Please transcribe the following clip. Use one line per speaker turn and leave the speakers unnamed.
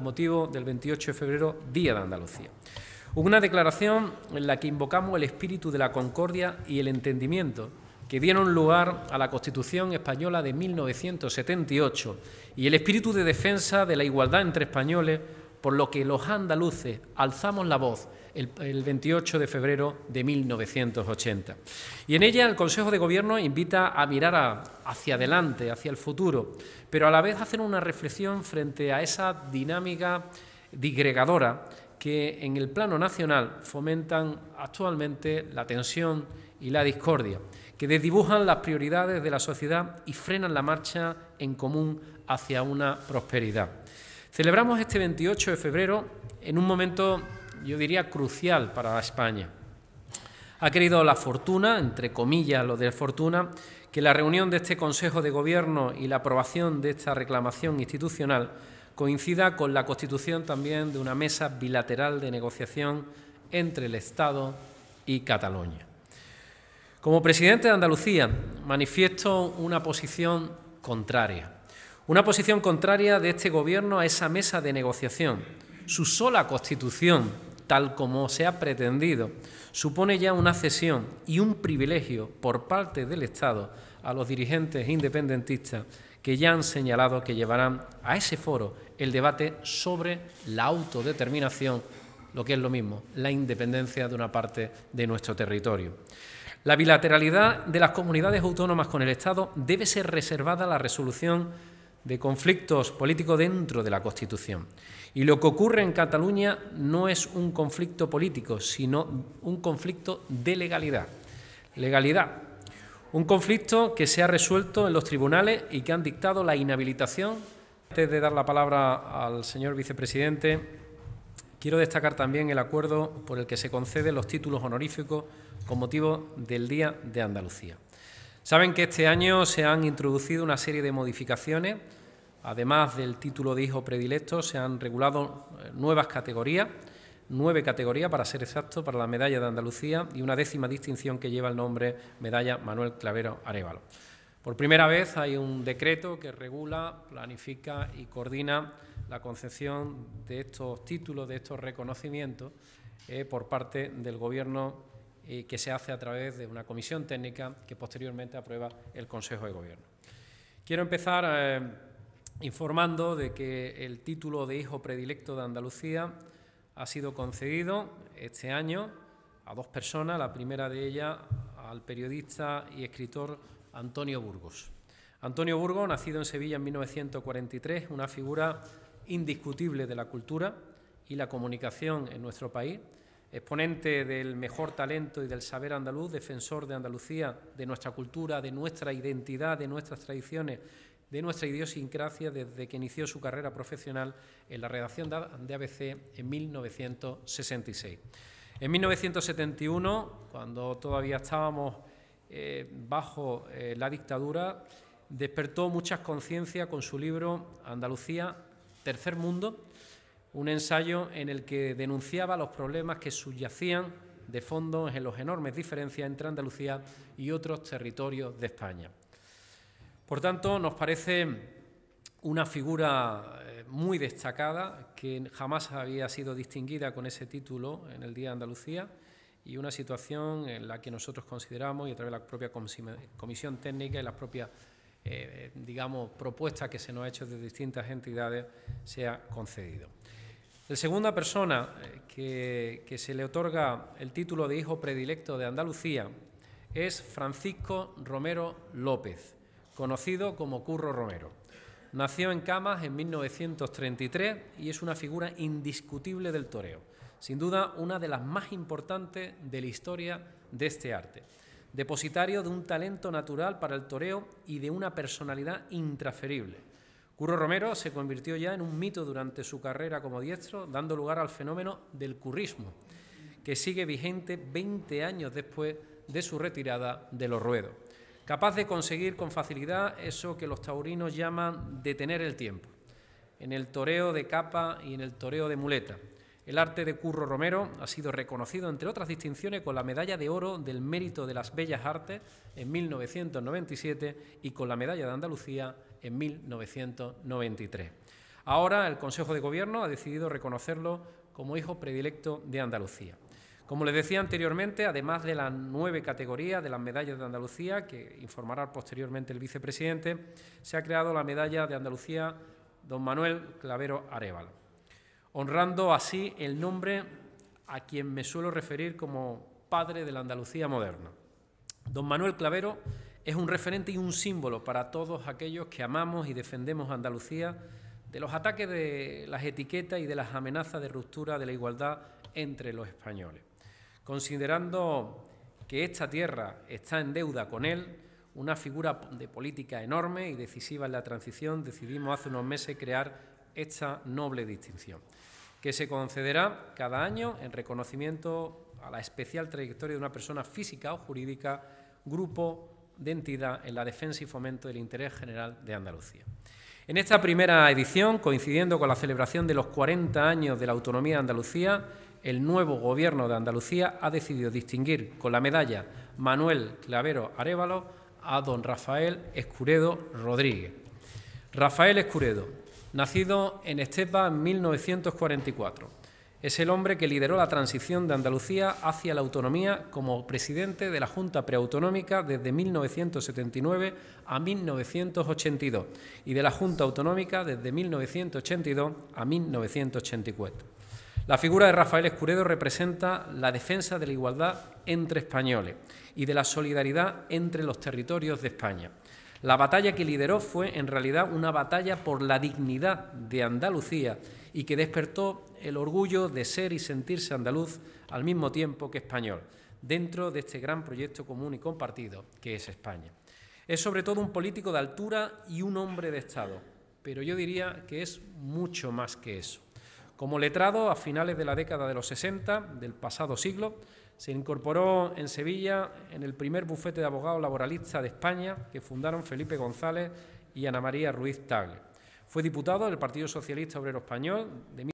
motivo del 28 de febrero, Día de Andalucía. Hubo Una declaración en la que invocamos el espíritu de la concordia y el entendimiento que dieron lugar a la Constitución española de 1978 y el espíritu de defensa de la igualdad entre españoles por lo que los andaluces alzamos la voz el, 28 de febrero de 1980. Y en ella el Consejo de Gobierno invita a mirar hacia adelante, hacia el futuro, pero a la vez hacen una reflexión frente a esa dinámica digregadora que en el plano nacional fomentan actualmente la tensión y la discordia, que desdibujan las prioridades de la sociedad y frenan la marcha en común hacia una prosperidad. Celebramos este 28 de febrero en un momento, yo diría, crucial para España. Ha querido la fortuna, entre comillas lo de fortuna, que la reunión de este Consejo de Gobierno y la aprobación de esta reclamación institucional coincida con la constitución también de una mesa bilateral de negociación entre el Estado y Cataluña. Como presidente de Andalucía, manifiesto una posición contraria. Una posición contraria de este Gobierno a esa mesa de negociación. Su sola constitución, tal como se ha pretendido, supone ya una cesión y un privilegio por parte del Estado a los dirigentes independentistas que ya han señalado que llevarán a ese foro el debate sobre la autodeterminación, lo que es lo mismo, la independencia de una parte de nuestro territorio. La bilateralidad de las comunidades autónomas con el Estado debe ser reservada a la resolución de conflictos políticos dentro de la Constitución. Y lo que ocurre en Cataluña no es un conflicto político, sino un conflicto de legalidad. Legalidad. Un conflicto que se ha resuelto en los tribunales y que han dictado la inhabilitación. Antes de dar la palabra al señor vicepresidente, quiero destacar también el acuerdo por el que se conceden los títulos honoríficos con motivo del Día de Andalucía. Saben que este año se han introducido una serie de modificaciones Además del título de hijo predilecto, se han regulado eh, nuevas categorías, nueve categorías para ser exacto, para la medalla de Andalucía y una décima distinción que lleva el nombre Medalla Manuel Clavero Arevalo. Por primera vez hay un decreto que regula, planifica y coordina la concepción de estos títulos, de estos reconocimientos eh, por parte del Gobierno eh, que se hace a través de una comisión técnica que posteriormente aprueba el Consejo de Gobierno. Quiero empezar informando de que el título de Hijo Predilecto de Andalucía ha sido concedido este año a dos personas, la primera de ellas al periodista y escritor Antonio Burgos. Antonio Burgos, nacido en Sevilla en 1943, una figura indiscutible de la cultura y la comunicación en nuestro país, exponente del mejor talento y del saber andaluz, defensor de Andalucía, de nuestra cultura, de nuestra identidad, de nuestras tradiciones de nuestra idiosincrasia desde que inició su carrera profesional en la redacción de ABC en 1966. En 1971, cuando todavía estábamos eh, bajo eh, la dictadura, despertó muchas conciencias con su libro Andalucía, Tercer Mundo, un ensayo en el que denunciaba los problemas que subyacían de fondo en los enormes diferencias entre Andalucía y otros territorios de España. Por tanto, nos parece una figura eh, muy destacada que jamás había sido distinguida con ese título en el Día de Andalucía y una situación en la que nosotros consideramos, y a través de la propia comisión técnica y las propias, eh, eh, digamos, propuestas que se nos ha hecho de distintas entidades, se ha concedido. La segunda persona que se le otorga el título de hijo predilecto de Andalucía es Francisco Romero López conocido como Curro Romero. Nació en Camas en 1933 y es una figura indiscutible del toreo, sin duda una de las más importantes de la historia de este arte. Depositario de un talento natural para el toreo y de una personalidad intransferible... Curro Romero se convirtió ya en un mito durante su carrera como diestro, dando lugar al fenómeno del currismo, que sigue vigente 20 años después de su retirada de los ruedos capaz de conseguir con facilidad eso que los taurinos llaman detener el tiempo, en el toreo de capa y en el toreo de muleta. El arte de Curro Romero ha sido reconocido, entre otras distinciones, con la Medalla de Oro del Mérito de las Bellas Artes en 1997 y con la Medalla de Andalucía en 1993. Ahora el Consejo de Gobierno ha decidido reconocerlo como hijo predilecto de Andalucía. Como les decía anteriormente, además de las nueve categorías de las medallas de Andalucía, que informará posteriormente el vicepresidente, se ha creado la medalla de Andalucía don Manuel Clavero Areval, honrando así el nombre a quien me suelo referir como padre de la Andalucía moderna. Don Manuel Clavero es un referente y un símbolo para todos aquellos que amamos y defendemos a Andalucía de los ataques de las etiquetas y de las amenazas de ruptura de la igualdad entre los españoles considerando que esta tierra está en deuda con él, una figura de política enorme y decisiva en la transición, decidimos hace unos meses crear esta noble distinción, que se concederá cada año en reconocimiento a la especial trayectoria de una persona física o jurídica, grupo de entidad en la defensa y fomento del interés general de Andalucía. En esta primera edición, coincidiendo con la celebración de los 40 años de la autonomía de Andalucía, el nuevo Gobierno de Andalucía ha decidido distinguir con la medalla Manuel Clavero Arevalo a don Rafael Escuredo Rodríguez. Rafael Escuredo, nacido en Estepa en 1944, es el hombre que lideró la transición de Andalucía hacia la autonomía como presidente de la Junta Preautonómica desde 1979 a 1982 y de la Junta Autonómica desde 1982 a 1984. La figura de Rafael Escuredo representa la defensa de la igualdad entre españoles y de la solidaridad entre los territorios de España. La batalla que lideró fue en realidad una batalla por la dignidad de Andalucía y que despertó el orgullo de ser y sentirse andaluz al mismo tiempo que español, dentro de este gran proyecto común y compartido que es España. Es sobre todo un político de altura y un hombre de Estado, pero yo diría que es mucho más que eso. Como letrado, a finales de la década de los 60 del pasado siglo, se incorporó en Sevilla en el primer bufete de abogados laboralistas de España que fundaron Felipe González y Ana María Ruiz Tagle. Fue diputado del Partido Socialista Obrero Español de